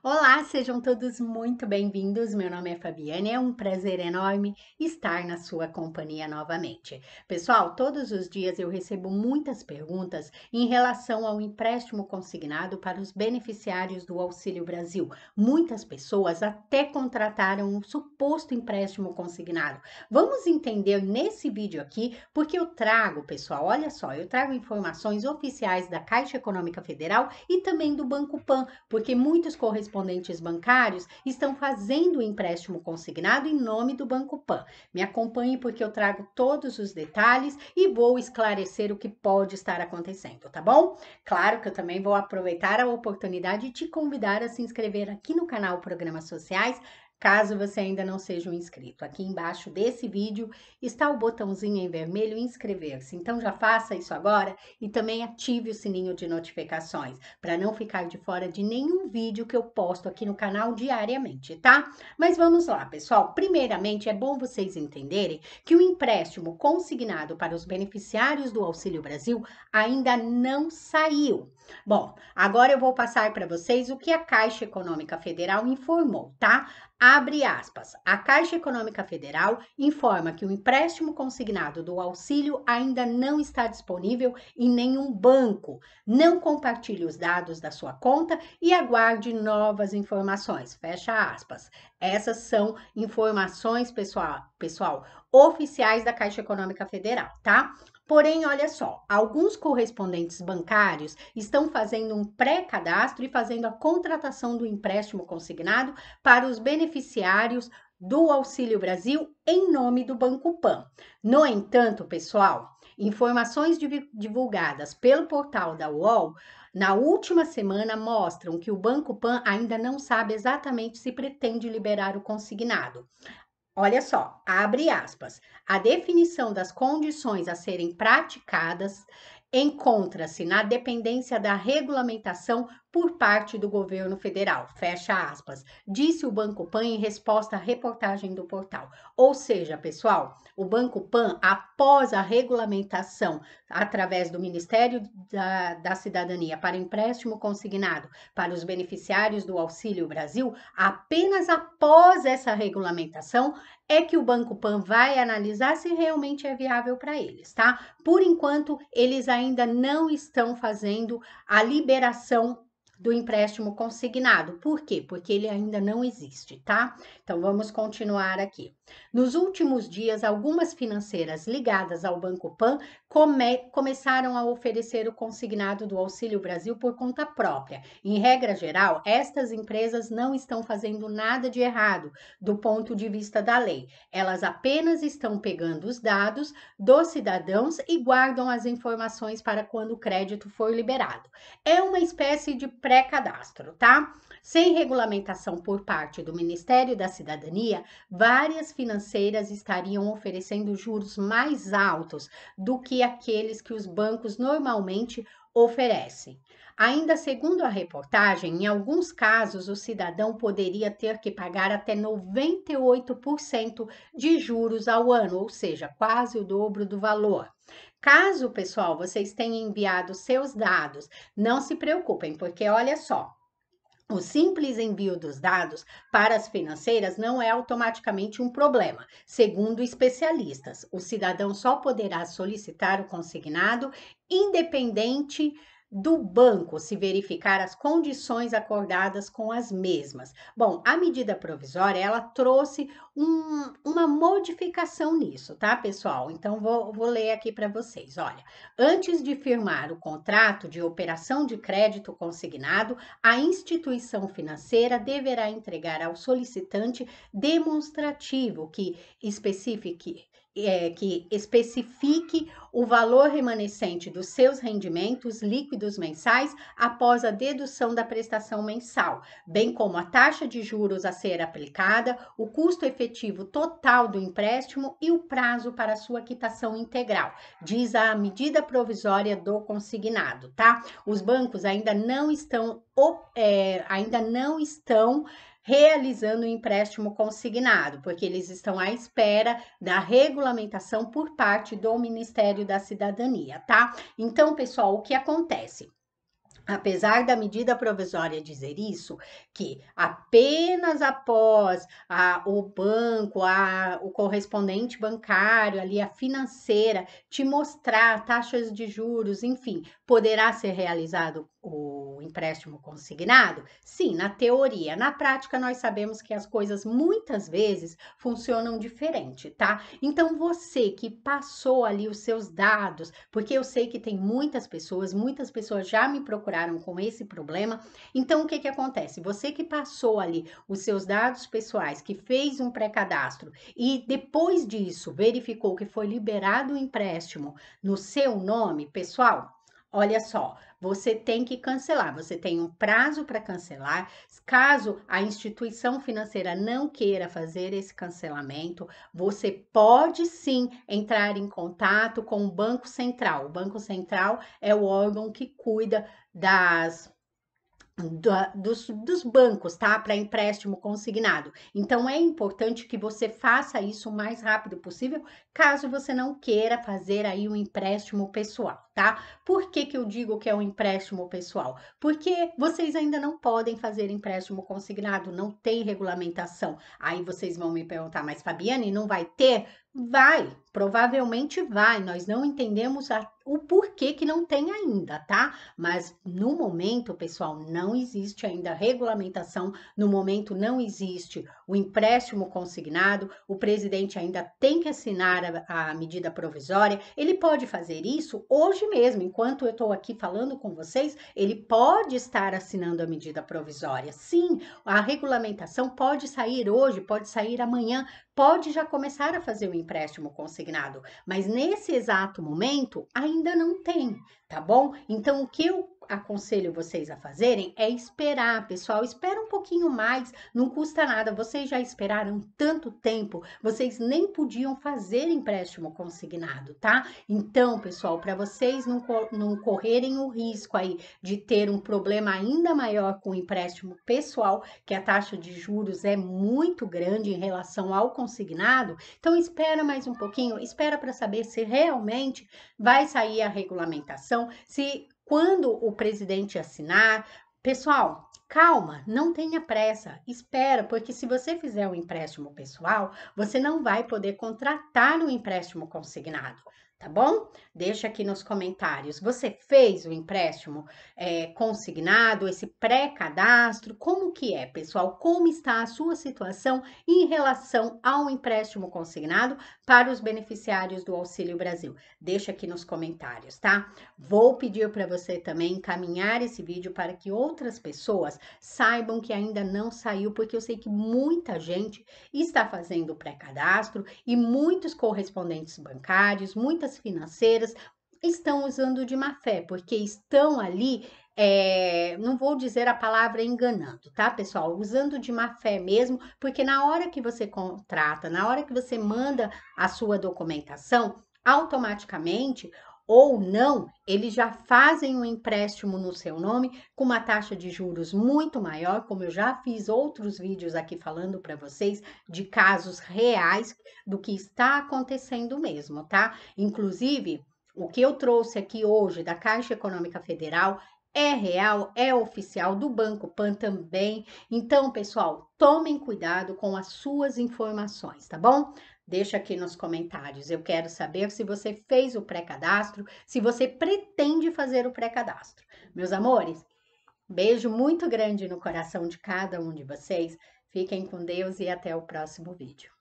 Olá, sejam todos muito bem-vindos. Meu nome é Fabiane, é um prazer enorme estar na sua companhia novamente. Pessoal, todos os dias eu recebo muitas perguntas em relação ao empréstimo consignado para os beneficiários do Auxílio Brasil. Muitas pessoas até contrataram um suposto empréstimo consignado. Vamos entender nesse vídeo aqui, porque eu trago, pessoal, olha só, eu trago informações oficiais da Caixa Econômica Federal e também do Banco Pan, porque muitos correspondentes correspondentes bancários estão fazendo o empréstimo consignado em nome do Banco Pan. Me acompanhe porque eu trago todos os detalhes e vou esclarecer o que pode estar acontecendo, tá bom? Claro que eu também vou aproveitar a oportunidade de te convidar a se inscrever aqui no canal Programas Sociais Caso você ainda não seja um inscrito, aqui embaixo desse vídeo está o botãozinho em vermelho inscrever-se. Então já faça isso agora e também ative o sininho de notificações para não ficar de fora de nenhum vídeo que eu posto aqui no canal diariamente, tá? Mas vamos lá, pessoal. Primeiramente, é bom vocês entenderem que o empréstimo consignado para os beneficiários do Auxílio Brasil ainda não saiu. Bom, agora eu vou passar para vocês o que a Caixa Econômica Federal informou, tá? Abre aspas. A Caixa Econômica Federal informa que o empréstimo consignado do auxílio ainda não está disponível em nenhum banco. Não compartilhe os dados da sua conta e aguarde novas informações. Fecha aspas. Essas são informações, pessoal, pessoal, oficiais da Caixa Econômica Federal, tá? Porém, olha só, alguns correspondentes bancários estão fazendo um pré-cadastro e fazendo a contratação do empréstimo consignado para os beneficiários do Auxílio Brasil em nome do Banco Pan. No entanto, pessoal, Informações divulgadas pelo portal da UOL na última semana mostram que o Banco Pan ainda não sabe exatamente se pretende liberar o consignado. Olha só, abre aspas. A definição das condições a serem praticadas encontra-se na dependência da regulamentação por parte do governo federal, fecha aspas, disse o Banco Pan em resposta à reportagem do portal. Ou seja, pessoal, o Banco Pan, após a regulamentação através do Ministério da, da Cidadania para empréstimo consignado para os beneficiários do Auxílio Brasil, apenas após essa regulamentação é que o Banco Pan vai analisar se realmente é viável para eles, tá? Por enquanto, eles ainda não estão fazendo a liberação do empréstimo consignado. Por quê? Porque ele ainda não existe, tá? Então vamos continuar aqui. Nos últimos dias, algumas financeiras ligadas ao Banco Pan come começaram a oferecer o consignado do Auxílio Brasil por conta própria. Em regra geral, estas empresas não estão fazendo nada de errado do ponto de vista da lei. Elas apenas estão pegando os dados dos cidadãos e guardam as informações para quando o crédito for liberado. É uma espécie de pré-cadastro, tá? Sem regulamentação por parte do Ministério da Cidadania, várias financeiras estariam oferecendo juros mais altos do que aqueles que os bancos normalmente oferecem. Ainda segundo a reportagem, em alguns casos o cidadão poderia ter que pagar até 98% de juros ao ano, ou seja, quase o dobro do valor. Caso, pessoal, vocês tenham enviado seus dados, não se preocupem, porque olha só, o simples envio dos dados para as financeiras não é automaticamente um problema, segundo especialistas. O cidadão só poderá solicitar o consignado independente do banco se verificar as condições acordadas com as mesmas. Bom, a medida provisória ela trouxe um, uma modificação nisso, tá, pessoal? Então vou, vou ler aqui para vocês. Olha, antes de firmar o contrato de operação de crédito consignado, a instituição financeira deverá entregar ao solicitante demonstrativo que especifique é, que especifique o valor remanescente dos seus rendimentos líquidos mensais após a dedução da prestação mensal, bem como a taxa de juros a ser aplicada, o custo efetivo total do empréstimo e o prazo para sua quitação integral, diz a medida provisória do consignado, tá? Os bancos ainda não estão, é, ainda não estão realizando o empréstimo consignado, porque eles estão à espera da regulamentação por parte do Ministério da Cidadania, tá? Então, pessoal, o que acontece? Apesar da medida provisória dizer isso, que apenas após a, o banco, a, o correspondente bancário, ali a financeira, te mostrar taxas de juros, enfim, poderá ser realizado o empréstimo consignado? Sim, na teoria. Na prática, nós sabemos que as coisas muitas vezes funcionam diferente, tá? Então, você que passou ali os seus dados, porque eu sei que tem muitas pessoas, muitas pessoas já me procuraram com esse problema. Então, o que que acontece? Você que passou ali os seus dados pessoais, que fez um pré-cadastro e depois disso verificou que foi liberado o empréstimo no seu nome, pessoal, Olha só, você tem que cancelar, você tem um prazo para cancelar. Caso a instituição financeira não queira fazer esse cancelamento, você pode sim entrar em contato com o Banco Central. O Banco Central é o órgão que cuida das dos, dos, bancos, tá? Para empréstimo consignado. Então é importante que você faça isso o mais rápido possível, caso você não queira fazer aí um empréstimo pessoal tá? Por que, que eu digo que é um empréstimo pessoal? Porque vocês ainda não podem fazer empréstimo consignado, não tem regulamentação. Aí vocês vão me perguntar, mas Fabiane, não vai ter? Vai, provavelmente vai. Nós não entendemos a, o porquê que não tem ainda, tá? Mas no momento, pessoal, não existe ainda regulamentação. No momento, não existe o empréstimo consignado. O presidente ainda tem que assinar a, a medida provisória. Ele pode fazer isso hoje mesmo. Enquanto eu estou aqui falando com vocês, ele pode estar assinando a medida provisória. Sim, a regulamentação pode sair hoje, pode sair amanhã, pode já começar a fazer o empréstimo consignado, mas nesse exato momento ainda não tem, tá bom? Então, o que eu aconselho vocês a fazerem é esperar, pessoal. Espera um pouquinho mais, não custa nada. Vocês já esperaram tanto tempo, vocês nem podiam fazer empréstimo consignado, tá? Então, pessoal, para vocês não, não correrem o risco aí de ter um problema ainda maior com o empréstimo pessoal, que a taxa de juros é muito grande em relação ao consignado, então espera mais um pouquinho, espera para saber se realmente vai sair a regulamentação, se quando o presidente assinar, pessoal, calma, não tenha pressa, espera, porque se você fizer um empréstimo pessoal, você não vai poder contratar o um empréstimo consignado tá bom? Deixa aqui nos comentários. Você fez o empréstimo é, consignado, esse pré-cadastro? Como que é, pessoal? Como está a sua situação em relação ao empréstimo consignado para os beneficiários do Auxílio Brasil? Deixa aqui nos comentários, tá? Vou pedir para você também encaminhar esse vídeo para que outras pessoas saibam que ainda não saiu, porque eu sei que muita gente está fazendo o pré-cadastro e muitos correspondentes bancários, muitas financeiras estão usando de má fé, porque estão ali, é, não vou dizer a palavra enganando, tá, pessoal? Usando de má fé mesmo, porque na hora que você contrata, na hora que você manda a sua documentação, automaticamente ou não, eles já fazem um empréstimo no seu nome com uma taxa de juros muito maior, como eu já fiz outros vídeos aqui falando para vocês de casos reais do que está acontecendo mesmo, tá? Inclusive, o que eu trouxe aqui hoje da Caixa Econômica Federal é real, é oficial do Banco Pan também. Então, pessoal, tomem cuidado com as suas informações, tá bom? Deixa aqui nos comentários. Eu quero saber se você fez o pré-cadastro, se você pretende fazer o pré-cadastro. Meus amores, beijo muito grande no coração de cada um de vocês. Fiquem com Deus e até o próximo vídeo.